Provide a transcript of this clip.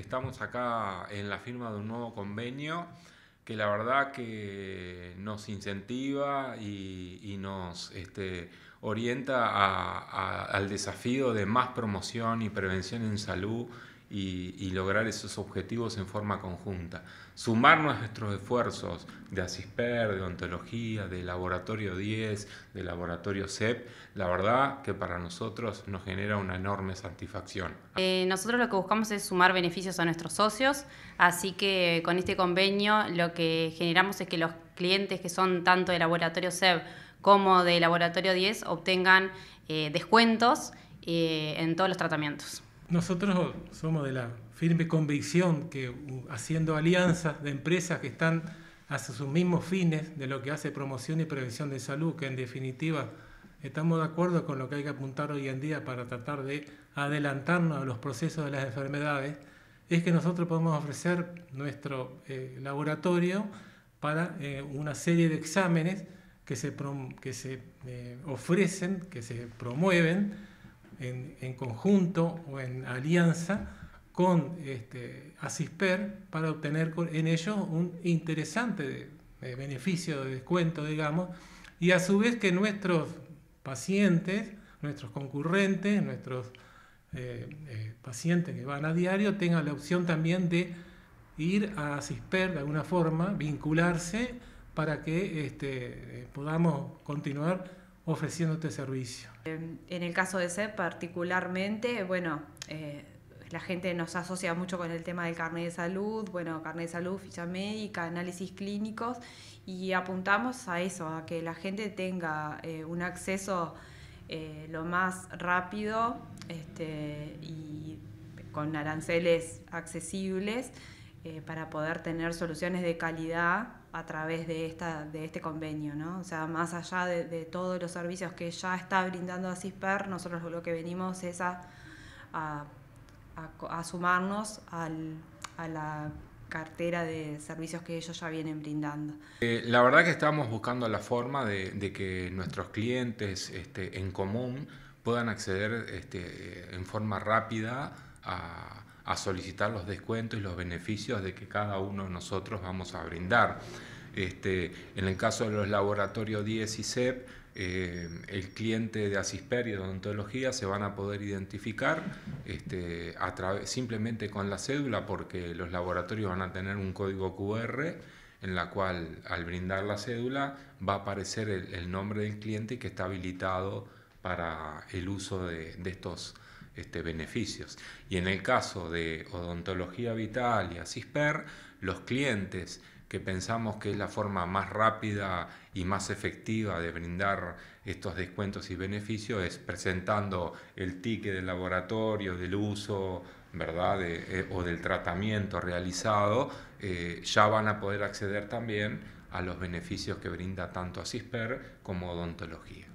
estamos acá en la firma de un nuevo convenio que la verdad que nos incentiva y, nos este, orienta al desafío de más promoción y prevención en salud y, lograr esos objetivos en forma conjunta. Sumar nuestros esfuerzos de ASISPER, de ontología, de laboratorio 10, de laboratorio CEP, la verdad que para nosotros nos genera una enorme satisfacción. Eh, nosotros lo que buscamos es sumar beneficios a nuestros socios, así que con este convenio lo que generamos es que los clientes que son tanto de laboratorio CEP como de laboratorio 10 obtengan eh, descuentos eh, en todos los tratamientos. Nosotros somos de la firme convicción que haciendo alianzas de empresas que están hacia sus mismos fines de lo que hace promoción y prevención de salud, que en definitiva estamos de acuerdo con lo que hay que apuntar hoy en día para tratar de adelantarnos a los procesos de las enfermedades, es que nosotros podemos ofrecer nuestro eh, laboratorio para eh, una serie de exámenes que se, eh, ofrecen, que se promueven en, conjunto o en alianza con este, ASISPER para obtener en ellos un interesante beneficio de descuento, digamos, y a su vez que nuestros pacientes, nuestros concurrentes, nuestros eh, eh, pacientes que van a diario tengan la opción también de ir a ASISPER de alguna forma, vincularse para que este, eh, podamos continuar ofreciéndote servicio. Em, en el caso de SEP particularmente, bueno, eh, la gente nos asocia mucho con el tema del carnet de salud, bueno, carnet de salud, ficha médica, análisis clínicos, y apuntamos a eso, a que la gente tenga eh, un acceso eh, lo más rápido este, y con aranceles accesibles para poder tener soluciones de calidad a través de, esta, de este convenio, O sea, más allá de, todos los servicios que ya está brindando CISPER, nosotros lo que venimos es a, sumarnos a la cartera de servicios que ellos ya vienen brindando. Eh, la verdad que estamos buscando la forma de, que nuestros clientes este, en común puedan acceder este, en forma rápida a a solicitar los descuentos y los beneficios de que cada uno de nosotros vamos a brindar. Este, en el caso de los laboratorios 10 e y CEP, eh, el cliente de Asisper y de odontología se van a poder identificar este, simplemente con la cédula porque los laboratorios van a tener un código QR en la cual al brindar la cédula va a aparecer el, nombre del cliente que está habilitado para el uso de, de estos este, beneficios. Y en el caso de odontología vital y ASISPER, los clientes que pensamos que es la forma más rápida y más efectiva de brindar estos descuentos y beneficios es presentando el ticket del laboratorio, del uso, ¿verdad? Eh, o del tratamiento realizado, eh, ya van a poder acceder también a los beneficios que brinda tanto Asisper como odontología.